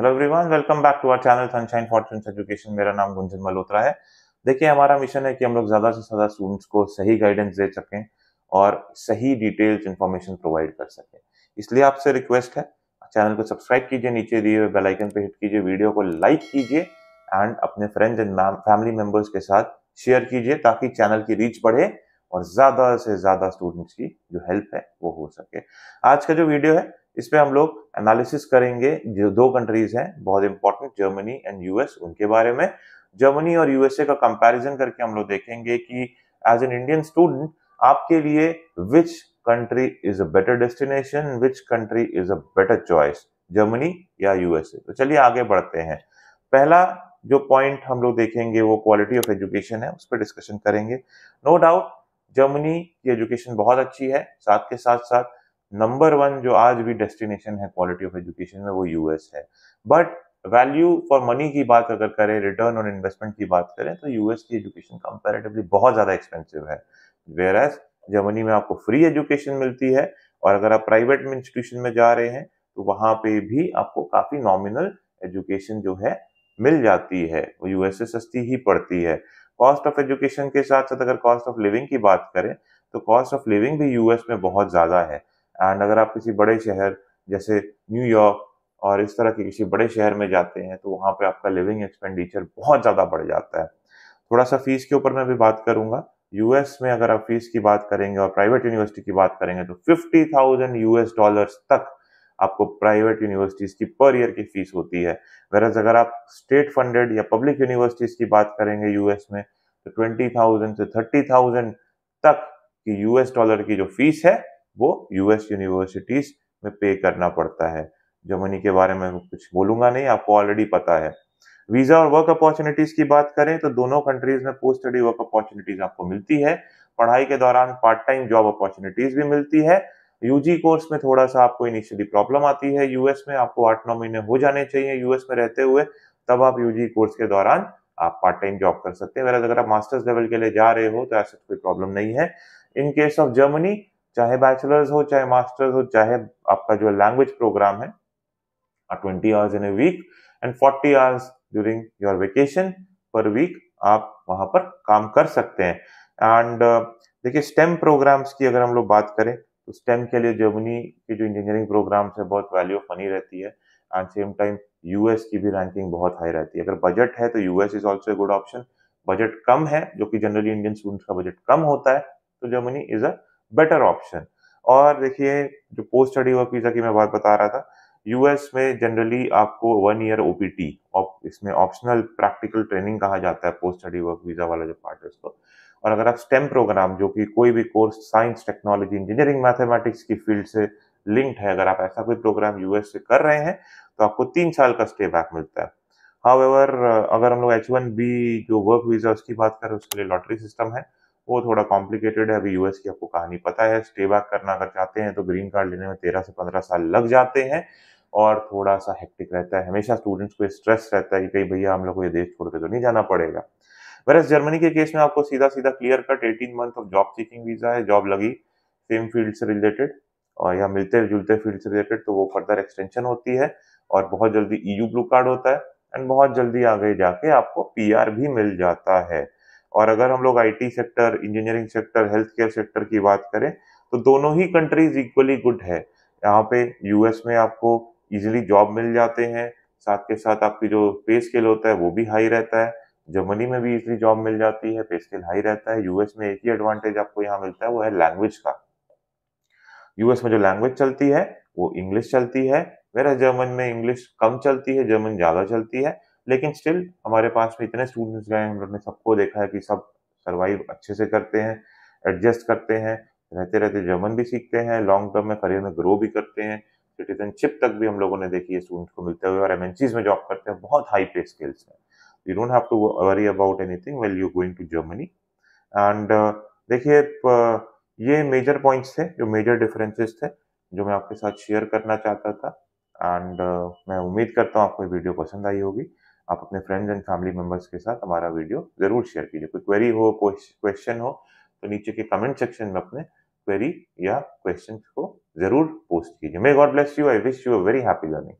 hello everyone welcome back to our channel Sunshine Fortune education मेरा नाम गुंजन मल्होत्रा है देखिए हमारा मिशन है कि हम लोग ज़्यादा से ज़्यादा स्टूडेंट्स को सही गाइडेंस दे सकें और सही डिटेल्स इन्फॉर्मेशन प्रोवाइड कर सकें इसलिए आपसे रिक्वेस्ट है चैनल को सब्सक्राइब कीजिए नीचे दिए हुए बेलाइकन पर हिट कीजिए वीडियो को लाइक कीजिए एंड अपने फ्रेंड्स एंड फैमिली मेम्बर्स के साथ शेयर कीजिए ताकि चैनल की रीच बढ़े और ज़्यादा से ज़्यादा स्टूडेंट्स की जो हेल्प है वो हो सके आज का जो वीडियो है इस पर हम लोग एनालिसिस करेंगे जो दो कंट्रीज हैं बहुत इंपॉर्टेंट जर्मनी एंड यूएस उनके बारे में जर्मनी और यूएसए का कंपैरिजन करके हम लोग देखेंगे कि एज एन इंडियन स्टूडेंट आपके लिए which country is a better destination which country is a better choice Germany या यूएसए तो चलिए आगे बढ़ते हैं पहला जो पॉइंट हम लोग देखेंगे वो क्वालिटी ऑफ एजुकेशन है उस पर डिस्कशन करेंगे नो no डाउट जर्मनी की एजुकेशन बहुत अच्छी है साथ के साथ साथ नंबर वन जो आज भी डेस्टिनेशन है क्वालिटी ऑफ एजुकेशन में वो यूएस है बट वैल्यू फॉर मनी की बात अगर करें रिटर्न ऑन इन्वेस्टमेंट की बात करें तो यूएस की एजुकेशन कंपेरेटिवली बहुत ज़्यादा एक्सपेंसिव है वेयर एज जर्मनी में आपको फ्री एजुकेशन मिलती है और अगर आप प्राइवेट में इंस्टीट्यूशन में जा रहे हैं तो वहाँ पे भी आपको काफ़ी नॉमिनल एजुकेशन जो है मिल जाती है वो यूएस से सस्ती ही पड़ती है कॉस्ट ऑफ एजुकेशन के साथ साथ अगर कॉस्ट ऑफ लिविंग की बात करें तो कॉस्ट ऑफ लिविंग भी यूएस में बहुत ज़्यादा है एंड अगर आप किसी बड़े शहर जैसे न्यूयॉर्क और इस तरह के किसी बड़े शहर में जाते हैं तो वहाँ पे आपका लिविंग एक्सपेंडिचर बहुत ज़्यादा बढ़ जाता है थोड़ा सा फीस के ऊपर मैं भी बात करूंगा यूएस में अगर आप फीस की बात करेंगे और प्राइवेट यूनिवर्सिटी की बात करेंगे तो फिफ्टी थाउजेंड यूएस डॉलर तक आपको प्राइवेट यूनिवर्सिटीज की पर ईयर की फीस होती है वेरज अगर आप स्टेट फंडेड या पब्लिक यूनिवर्सिटीज की बात करेंगे यूएस में तो ट्वेंटी थाउजेंड से थर्टी थाउजेंड तक की यूएस डॉलर की जो फीस है वो यूएस यूनिवर्सिटीज में पे करना पड़ता है जर्मनी के बारे में कुछ बोलूंगा नहीं आपको ऑलरेडी पता है वीजा और वर्क अपॉर्चुनिटीज की बात करें तो दोनों कंट्रीज में पोस्ट स्टडी वर्क अपॉर्चुनिटीज आपको मिलती है पढ़ाई के दौरान पार्ट टाइम जॉब अपॉर्चुनिटीज भी मिलती है यूजी कोर्स में थोड़ा सा आपको इनिशियली प्रॉब्लम आती है यूएस में आपको आठ नौ महीने हो जाने चाहिए यूएस में रहते हुए तब आप यूजी कोर्स के दौरान आप पार्ट टाइम जॉब कर सकते हैं अगर आप मास्टर्स लेवल के लिए जा रहे हो तो ऐसा कोई प्रॉब्लम नहीं है इन केस ऑफ जर्मनी चाहे बैचलर्स हो चाहे मास्टर्स हो चाहे आपका जो लैंग्वेज प्रोग्राम है twenty hours in a week and forty hours during your vacation per week आप वहां पर काम कर सकते हैं एंड uh, देखिए स्टेम प्रोग्राम्स की अगर हम लोग बात करें तो स्टेम के लिए जर्मनी के जो इंजीनियरिंग प्रोग्राम्स है बहुत वैल्यू मनी रहती है एंड सेम टाइम यूएस की भी रैंकिंग बहुत हाई रहती है अगर बजट है तो US is also a good option budget कम है जो कि जनरली इंडियन स्टूडेंट्स का बजट कम होता है तो Germany is a better option और देखिए जो पोस्ट स्टडी वर्क वीज़ा की मैं बात बता रहा था यूएस में जनरली आपको वन ईयर ओपीटी पी इसमें ऑप्शनल प्रैक्टिकल ट्रेनिंग कहा जाता है पोस्ट स्टडी वर्क वीज़ा वाला जो पार्ट है उसको और अगर आप स्टेम प्रोग्राम जो कि कोई भी course science technology engineering mathematics की फील्ड से लिंक्ड है अगर आप ऐसा कोई प्रोग्राम यूएस से कर रहे हैं तो आपको तीन साल का स्टे बैक मिलता है हाउ अगर हम लोग एच वन बी जो वर्क वीज़ा उसकी बात करें उसके लिए लॉटरी सिस्टम है वो थोड़ा कॉम्प्लिकेटेड है अभी यूएस की आपको कहानी पता है स्टे बैक करना अगर चाहते हैं तो ग्रीन कार्ड लेने में तेरह से पंद्रह साल लग जाते हैं और थोड़ा सा हेक्टिक रहता है हमेशा स्टूडेंट्स को स्ट्रेस रहता है कि कहीं भैया हम लोग को ये देश छोड़ के तो नहीं जाना पड़ेगा वरस जर्मनी के केस में आपको सीधा सीधा clear cut eighteen month of job seeking visa है जॉब लगी सेम फील्ड से रिलेटेड और या मिलते जुलते फील्ड से रिलेटेड तो वो फर्दर एक्सटेंशन होती है और बहुत जल्दी ईयू ब्लू कार्ड होता है एंड बहुत जल्दी आगे जाके आपको पीआर भी मिल जाता है और अगर हम लोग IT sector engineering sector health care sector की बात करें तो दोनों ही कंट्रीज इक्वली गुड है यहाँ पे यूएस में आपको इजीली जॉब मिल जाते हैं साथ के साथ आपकी जो पे स्केल होता है वो भी हाई रहता है जर्मनी में भी इजली जॉब मिल जाती है पे स्केल हाई रहता है यूएस में एक ही एडवांटेज आपको यहाँ मिलता है वो है लैंग्वेज का यूएस में जो लैंग्वेज चलती है वो इंग्लिश चलती है मेरा जर्मन में इंग्लिश कम चलती है जर्मन ज्यादा चलती है लेकिन स्टिल हमारे पास में इतने स्टूडेंट्स गए हम लोग ने सबको देखा है कि सब सर्वाइव अच्छे से करते हैं एडजस्ट करते हैं रहते रहते जर्मन भी सीखते हैं लॉन्ग टर्म में करियर में ग्रो भी करते हैं सिटीजनशिप तक भी हम लोगों ने देखी है स्टूडेंट्स को मिलते हुए और एम में जॉब करते हैं बहुत हाई पे स्किल्स हैं you don't have to worry about anything well you going to Germany and देखिए ये मेजर पॉइंट्स थे जो मेजर डिफरेंसेस थे जो मैं आपके साथ शेयर करना चाहता था एंड uh, मैं उम्मीद करता हूँ आपको वीडियो पसंद आई होगी आप अपने फ्रेंड्स एंड फैमिली मेम्बर्स के साथ हमारा वीडियो ज़रूर शेयर कीजिए कोई क्वेरी हो क्वेश्चन हो तो नीचे के कमेंट सेक्शन में अपने क्वेरी या क्वेश्चन को ज़रूर पोस्ट कीजिए may God bless you I wish you a very happy learning